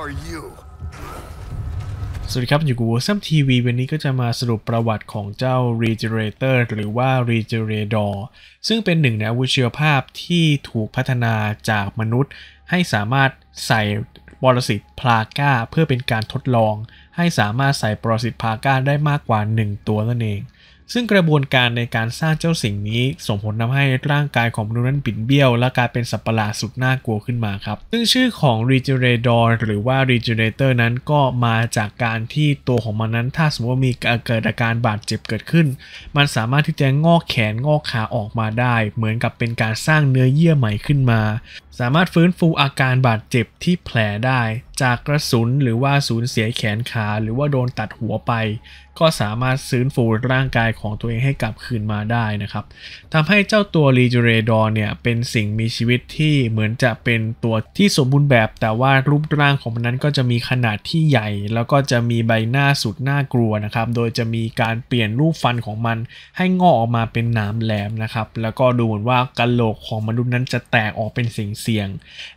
are you สวัสดีครับอยู่กับวซัมทีวีวันนี้ก็จะมาสรุปประวัติของเจ้า Regenerator หรือว่า Regenerador ซึ่งเป็นหนึ่งในอาวุธชีวภาพที่ถูกพัฒนาจากมนุษย์ให้สามารถใส่ปรสิตพลาก้าเพื่อเป็นการทดลอง ให้สามารถใส่ปรสิตพลาก้าได้มากกว่า1ตัวนั่นเองซึ่งกระบวนการในการสร้างเจ้าสิ่งนี้ ส่งผลทาให้ร่างกายของมนุษย์นั้นบิดเบี้ยวและกลายเป็นสัตว์ประหลาดสุดน่ากลัวขึ้นมาครับ ซึ่งชื่อของ Regenerator หรือว่า Regenerator นั้นก็มาจากการที่ตัวของมันนั้นถ้าสมมติว่ามีเกิดอาการบาดเจ็บเกิดขึ้น มันสามารถที่จะงอกแขนงอกขาออกมาได้เหมือนกับเป็นการสร้างเนื้อเยื่อใหม่ขึ้นมาสามารถฟื้นฟูอาการบาดเจ็บที่แผลได้จากกระสุนหรือว่าสูญเสียแขนขาหรือว่าโดนตัดหัวไป ก็สามารถฟื้นฟูร่างกายของตัวเองให้กลับคืนมาได้นะครับทำให้เจ้าตัวรีจูเรดอนเนี่ยเป็นสิ่งมีชีวิตที่เหมือนจะเป็นตัวที่สมบูรณ์แบบ แต่ว่ารูปร่างของมันนั้นก็จะมีขนาดที่ใหญ่ แล้วก็จะมีใบหน้าสุดน่ากลัวนะครับโดยจะมีการเปลี่ยนรูปฟันของมันให้งอกออกมาเป็นหนามแหลมนะครับแล้วก็ดูเหมือนว่ากะโหลกของมนุษย์นั้นจะแตกออกเป็นสิ่งเสี่ยง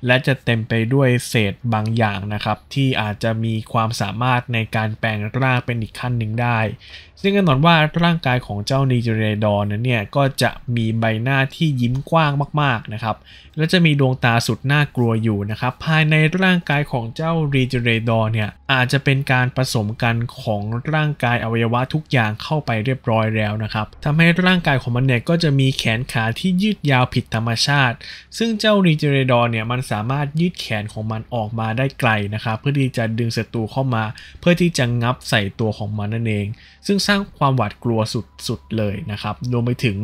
และจะเต็มไปด้วยเศษบางอย่างนะครับที่อาจจะมีความสามารถในการแปลงร่างเป็นอีกขั้นหนึ่งได้ ซึ่งแน่นอนว่าร่างกายของเจ้านีเจเรดอนนั้นเนี่ยก็จะมีใบหน้าที่ยิ้มกว้างมากๆนะครับและจะมีดวงตาสุดน่ากลัวอยู่นะครับภายในร่างกายของเจ้ารีเจเรดอนเนี่ยอาจจะเป็นการผสมกันของร่างกายอวัยวะทุกอย่างเข้าไปเรียบร้อยแล้วนะครับทำให้ร่างกายของมันเนี่ยก็จะมีแขนขาที่ยืดยาวผิดธรรมชาติ ซึ่งเจ้ารีเจเรดอนเนี่ยมันสามารถยืดแขนของมันออกมาได้ไกลนะครับเพื่อที่จะดึงศัตรูเข้ามา เพื่อที่จะงับใส่ตัวของมันนั่นเอง ซึ่งสร้างความหวาดกลัวสุดๆเลยนะครับรวมไปถึง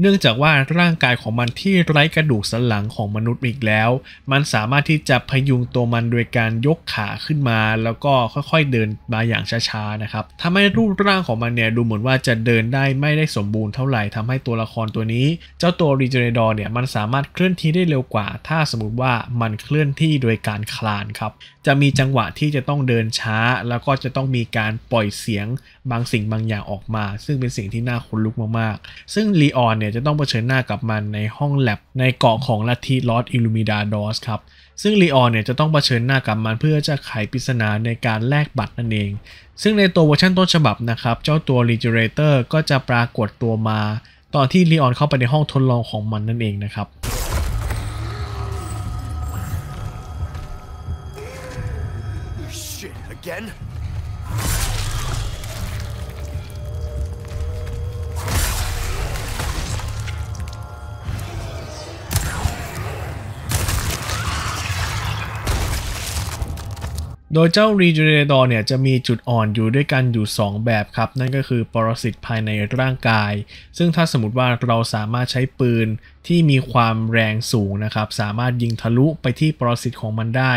เนื่องจากว่าร่างกายของมันที่ไร้กระดูกสันหลังของมนุษย์อีกแล้ว มันสามารถที่จะพยุงตัวมันโดยการยกขาขึ้นมา แล้วก็ค่อยๆเดินมาอย่างช้าๆนะครับทำให้รูปร่างของมันเนี่ยดูเหมือนว่าจะเดินได้ไม่ได้สมบูรณ์เท่าไหร่ทำให้ตัวละครตัวนี้ เจ้าตัวรีเจเนดอร์เนี่ยมันสามารถเคลื่อนที่ได้เร็วกว่าถ้าสมมติว่ามันเคลื่อนที่โดยการคลานครับจะมีจังหวะที่จะต้องเดินช้า แล้วก็จะต้องมีการปล่อยเสียงบางสิ่งบางอย่างออกมา ซึ่งเป็นสิ่งที่น่าขนลุกมากๆซึ่งลีออนเนี่ยี่ยจะต้องเผชิญหน้ากับมันในห้องแลบในเกาะของลัทธิลอสอิลูมิดาดอสครับ ซึ่งลีออนเนี่ยจะต้องเผชิญหน้ากับมันเพื่อจะไขปริศนาในการแลกบัตรนั่นเอง ซึ่งในตัวเวอร์ชันต้นฉบับนะครับ เจ้าตัวรีเจเรเตอร์ก็จะปรากฏตัวมา ตอนที่ลีออนเข้าไปในห้องทดลองของมันนั่นเองนะครับโดยเจ้า r e g e n e r a t o r เนี่ยจะมีจุดอ่อนอยู่ด้วยกันอยู่ 2 แบบครับ นั่นก็คือปรสิตภายในร่างกาย ซึ่งถ้าสมมติว่าเราสามารถใช้ปืนที่มีความแรงสูงนะครับ สามารถยิงทะลุไปที่ปรสิตของมันได้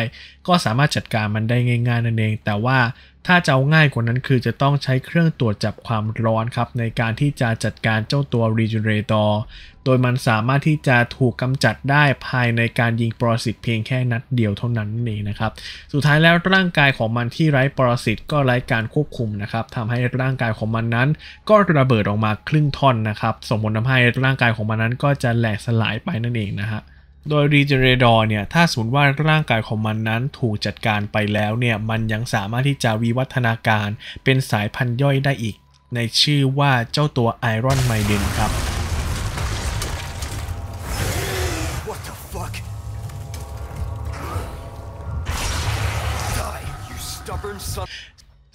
ก็สามารถจัดการมันได้ง่ายๆนั่นเอง แต่ว่าถ้าจะเอาง่ายกว่านั้นคือจะต้องใช้เครื่องตรวจจับความร้อนครับในการที่จะจัดการเจ้าตัวี e จ e n e เตอร์โดยมันสามารถที่จะถูกกำจัดได้ภายในการยิงปรสิตเพียงแค่นัดเดียวเท่านั้นเองนะครับสุดท้ายแล้วร่างกายของมันที่ไร้ปรสิตก็ไร้การควบคุมนะครับทำให้ร่างกายของมันนั้นก็ระเบิดออกมาครึ่งท่อนนะครับสมผลทำให้ร่างกายของมันนั้น ก็จะแหลกสลายไปนั่นเองนะฮะ โดยรีเจเรดอร์เนี่ย ถ้าสมมติว่าร่างกายของมันนั้นถูกจัดการไปแล้วเนี่ย มันยังสามารถที่จะวิวัฒนาการเป็นสายพันธุ์ย่อยได้อีก ในชื่อว่าเจ้าตัวไอรอนไมเดนครับ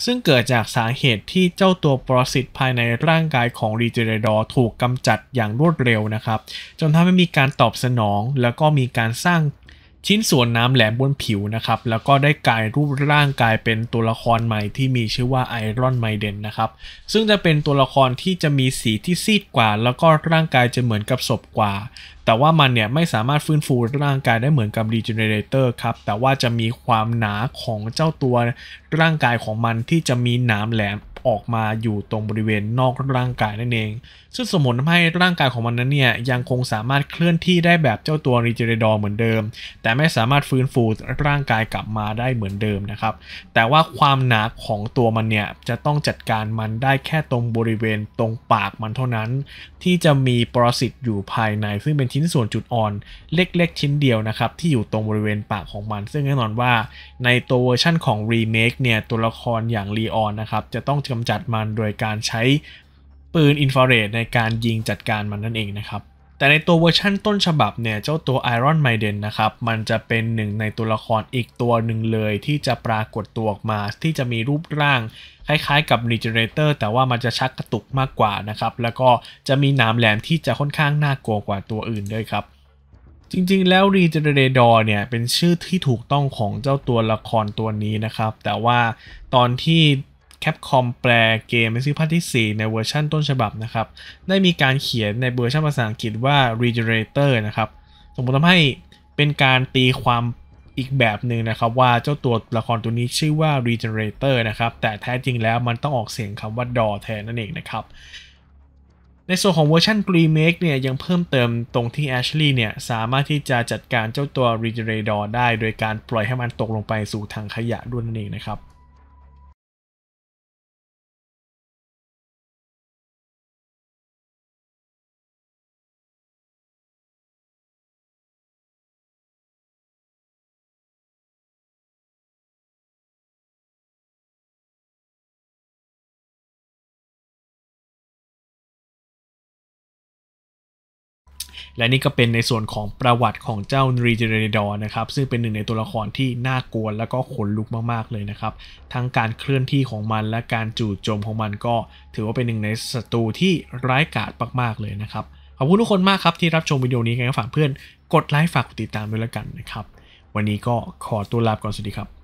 ซึ่งเกิดจากสาเหตุที่เจ้าตัวปรสิตภายในร่างกายของรีเจเรดอร์ถูกกำจัดอย่างรวดเร็วนะครับ จนทำให้มีการตอบสนองแล้วก็มีการสร้างชิ้นส่วนน้ำแหลมบนผิวนะครับแล้วก็ได้กลายรูปร่างกลายเป็นตัวละครใหม่ที่มีชื่อว่าไอรอนไมเดนนะครับซึ่งจะเป็นตัวละครที่จะมีสีที่ซีดกว่า แล้วก็ร่างกายจะเหมือนกับศพกว่า แต่ว่ามันเนี่ยไม่สามารถฟื้นฟูร่างกายได้เหมือนกับรีเจเนเรเตอร์ครับแต่ว่าจะมีความหนาของเจ้าตัวร่างกายของมันที่จะมีหนามแหลมออกมาอยู่ตรงบริเวณนอกร่างกายนั่นเอง ซึ่งสมุลทำให้ร่างกายของมันนั้นเนี่ยยังคงสามารถเคลื่อนที่ได้แบบเจ้าตัวรีเจเรดอร์เหมือนเดิม แต่ไม่สามารถฟื้นฟูร่างกายกลับมาได้เหมือนเดิมนะครับ แต่ว่าความหนาของตัวมันเนี่ยจะต้องจัดการมันได้แค่ตรงบริเวณตรงปากมันเท่านั้น ที่จะมีปรสิตอยู่ภายใน ซึ่งเป็นชิ้นส่วนจุดอ่อนเล็กๆ ชิ้นเดียวนะครับที่อยู่ตรงบริเวณปากของมัน ซึ่งแน่นอนว่า ในตัวเวอร์ชั่นของรีเมคเนี่ยตัวละครอย่างลีออนนะครับจะต้องกาจัดมันโดยการใช้ปืนอินฟราเรดในการยิงจัดการมันนั่นเองนะครับ แต่ในตัวเวอร์ชั่นต้นฉบับเนี่ย เจ้าตัว Iron Maiden นะครับมันจะเป็นหนึ่งในตัวละครอีกตัวหนึ่งเลย ที่จะปรากฏตัวออกมาที่จะมีรูปร่างคล้ายๆ กับ Regenerator แต่ว่ามันจะชักกระตุกมากกว่านะครับแล้วก็จะมีน้ำแหลมที่จะค่อนข้างน่ากลัวกว่าตัวอื่นด้วยครับ จริงๆ แล้ว Regenerator เนี่ยเป็นชื่อที่ถูกต้องของเจ้าตัวละครตัวนี้นะครับแต่ว่าตอนที่แคปคอมแปลเกมเนซีภาคที่4ในเวอร์ชั่นต้นฉบับนะครับ ได้มีการเขียนในเวอร์ชันภาษาอังกฤษว่า Regenerator นะครับสมมติทำให้เป็นการตีความอีกแบบหนึ่งนะครับ ว่าเจ้าตัวละครตัวนี้ชื่อว่า Regenerator นะครับ แต่แท้จริงแล้วมันต้องออกเสียงคำว่าดอแทนนั่นเองนะครับ ในส่วนของเวอร์ชัน Remake เนี่ยยังเพิ่มเติมตรงที่ Ashley เนี่ยสามารถที่จะจัดการเจ้าตัว Regenerator ได้ โดยการปล่อยให้มันตกลงไปสู่ถังขยะด้วยนั่นเองนะครับและนี่ก็เป็นในส่วนของประวัติของเจ้ารีเจเนดอร์นะครับซึ่งเป็นหนึ่งในตัวละครที่น่ากลัวและก็ขนลุกมากๆเลยนะครับทั้งการเคลื่อนที่ของมันและการจู่โจมของมันก็ถือว่าเป็นหนึ่งในศัตรูที่ร้ายกาจมากๆเลยนะครับขอบคุณทุกคนมากครับที่รับชมวิดีโอนี้กันฝากเพื่อนกดไลค์ฝากติดตามด้วยแล้วกันนะครับวันนี้ก็ขอตัวลาไปก่อนสวัสดีครับ